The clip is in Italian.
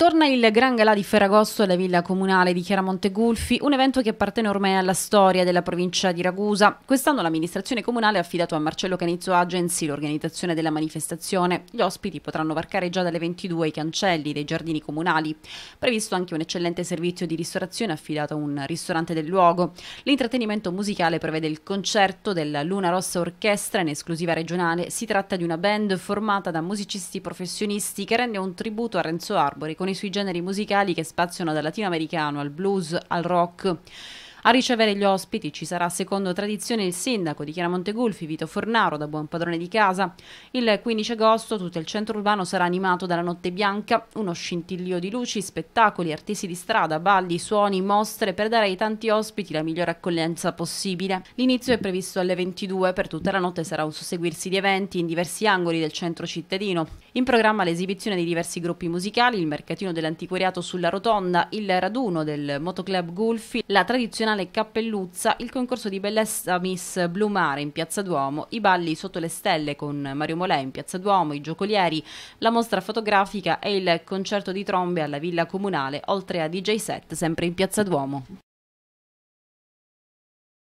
Torna il Gran Galà di Ferragosto alla Villa Comunale di Chiaramonte Gulfi, un evento che appartiene ormai alla storia della provincia di Ragusa. Quest'anno l'amministrazione comunale ha affidato a Marcello Canizzo Agency l'organizzazione della manifestazione. Gli ospiti potranno varcare già dalle 22 i cancelli dei giardini comunali. Previsto anche un eccellente servizio di ristorazione affidato a un ristorante del luogo. L'intrattenimento musicale prevede il concerto della Luna Rossa Orchestra in esclusiva regionale. Si tratta di una band formata da musicisti professionisti che rende un tributo a Renzo Arbori con sui generi musicali che spaziano dal latinoamericano al blues al rock. A ricevere gli ospiti ci sarà secondo tradizione il sindaco di Chiaramonte Gulfi, Vito Fornaro, da buon padrone di casa. Il 15 agosto tutto il centro urbano sarà animato dalla Notte Bianca, uno scintillio di luci, spettacoli, artisti di strada, balli, suoni, mostre per dare ai tanti ospiti la migliore accoglienza possibile. L'inizio è previsto alle 22, per tutta la notte sarà un susseguirsi di eventi in diversi angoli del centro cittadino. In programma l'esibizione di diversi gruppi musicali, il mercatino dell'antiquariato sulla rotonda, il raduno del motoclub Gulfi, la tradizionale Biennale Cappelluzza, il concorso di bellezza Miss Blue Mare in Piazza Duomo, i balli sotto le stelle con Mario Molè in Piazza Duomo, i giocolieri, la mostra fotografica e il concerto di trombe alla Villa Comunale, oltre a DJ set sempre in Piazza Duomo.